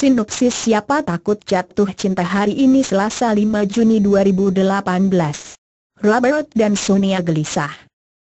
Sinopsis Siapa Takut Jatuh Cinta hari ini Selasa 5 Juni 2018. Robert dan Sonia gelisah.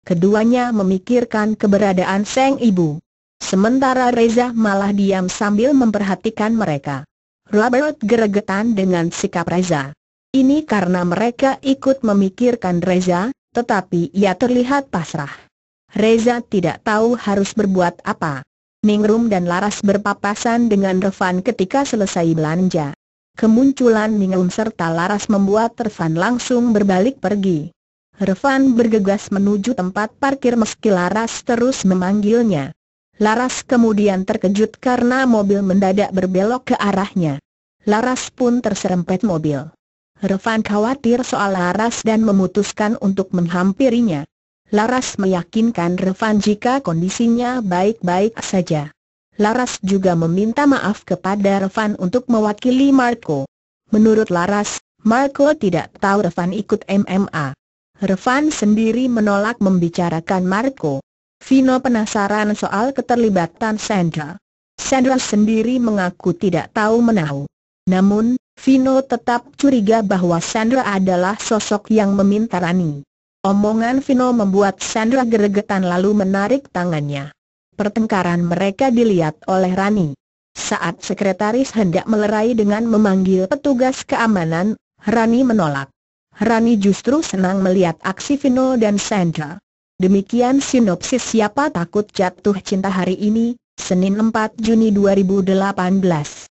Keduanya memikirkan keberadaan Seng Ibu. Sementara Reza malah diam sambil memperhatikan mereka. Robert geregetan dengan sikap Reza. Ini karena mereka ikut memikirkan Reza, tetapi ia terlihat pasrah. Reza tidak tahu harus berbuat apa. Ningrum dan Laras berpapasan dengan Revan ketika selesai belanja. Kemunculan Ningrum serta Laras membuat Revan langsung berbalik pergi. Revan bergegas menuju tempat parkir meski Laras terus memanggilnya. Laras kemudian terkejut karena mobil mendadak berbelok ke arahnya. Laras pun terserempet mobil. Revan khawatir soal Laras dan memutuskan untuk menghampirinya. Laras meyakinkan Revan jika kondisinya baik-baik saja. Laras juga meminta maaf kepada Revan untuk mewakili Marco. Menurut Laras, Marco tidak tahu Revan ikut MMA. Revan sendiri menolak membicarakan Marco. Vino penasaran soal keterlibatan Sandra. Sandra sendiri mengaku tidak tahu menahu. Namun, Vino tetap curiga bahwa Sandra adalah sosok yang meminta Rani. Omongan Vino membuat Sandra geregetan lalu menarik tangannya. Pertengkaran mereka dilihat oleh Rani. Saat sekretaris hendak melerai dengan memanggil petugas keamanan, Rani menolak. Rani justru senang melihat aksi Vino dan Sandra. Demikian sinopsis siapa takut jatuh cinta hari ini, Senin 4 Juni 2018.